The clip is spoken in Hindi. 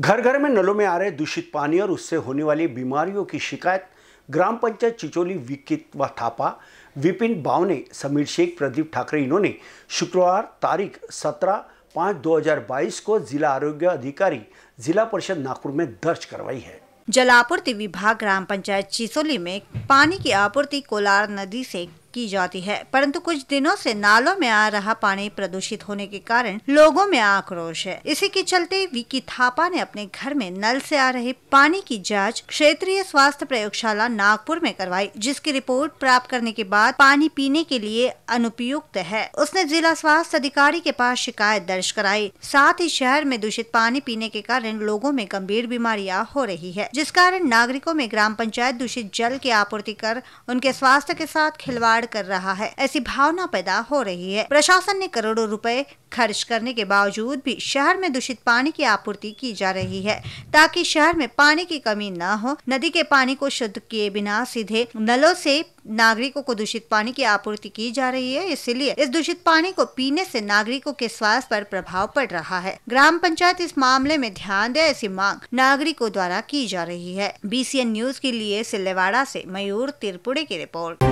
घर घर में नलों में आ रहे दूषित पानी और उससे होने वाली बीमारियों की शिकायत ग्राम पंचायत चिचोली विकित व थापा विपिन बावने समीर शेख प्रदीप ठाकरे इन्होंने शुक्रवार तारीख 17 पाँच 2022 को जिला आरोग्य अधिकारी जिला परिषद नागपुर में दर्ज करवाई है जल आपूर्ति विभाग ग्राम पंचायत चिसोली में पानी की आपूर्ति कोलार नदी से की जाती है परंतु कुछ दिनों से नालों में आ रहा पानी प्रदूषित होने के कारण लोगों में आक्रोश है इसी के चलते विकी थापा ने अपने घर में नल से आ रहे पानी की जांच क्षेत्रीय स्वास्थ्य प्रयोगशाला नागपुर में करवाई जिसकी रिपोर्ट प्राप्त करने के बाद पानी पीने के लिए अनुपयुक्त है उसने जिला स्वास्थ्य अधिकारी के पास शिकायत दर्ज कराई साथ ही शहर में दूषित पानी पीने के कारण लोगों में गंभीर बीमारियां हो रही है जिस कारण नागरिकों में ग्राम पंचायत दूषित जल की आपूर्ति कर उनके स्वास्थ्य के साथ खिलवाड़ बिगाड़ कर रहा है ऐसी भावना पैदा हो रही है प्रशासन ने करोड़ों रुपए खर्च करने के बावजूद भी शहर में दूषित पानी की आपूर्ति की जा रही है ताकि शहर में पानी की कमी न हो नदी के पानी को शुद्ध किए बिना सीधे नलों से नागरिकों को दूषित पानी की आपूर्ति की जा रही है इसलिए इस दूषित पानी को पीने से नागरिकों के स्वास्थ्य पर प्रभाव पड़ रहा है ग्राम पंचायत इस मामले में ध्यान दे ऐसी मांग नागरिकों द्वारा की जा रही है बी न्यूज के लिए सिल्लेवाड़ा ऐसी मयूर त्रिपुरे की रिपोर्ट